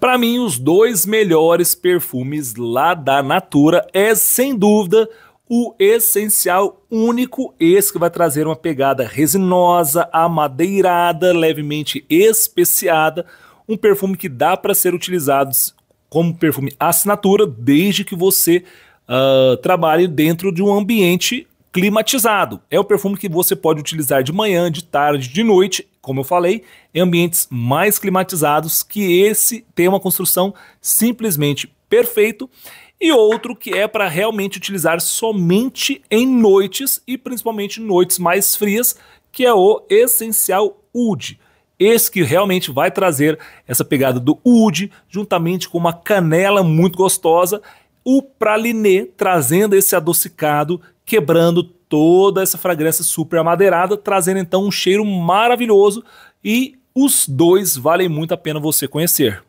Para mim, os dois melhores perfumes lá da Natura é, sem dúvida, o essencial único, esse que vai trazer uma pegada resinosa, amadeirada, levemente especiada, um perfume que dá para ser utilizado como perfume assinatura, desde que você uh, trabalhe dentro de um ambiente climatizado. É o perfume que você pode utilizar de manhã, de tarde, de noite como eu falei, em ambientes mais climatizados, que esse tem uma construção simplesmente perfeito, e outro que é para realmente utilizar somente em noites e principalmente noites mais frias, que é o essencial UD. Esse que realmente vai trazer essa pegada do UD, juntamente com uma canela muito gostosa, o praliné trazendo esse adocicado, quebrando toda essa fragrância super amadeirada, trazendo então um cheiro maravilhoso e os dois valem muito a pena você conhecer.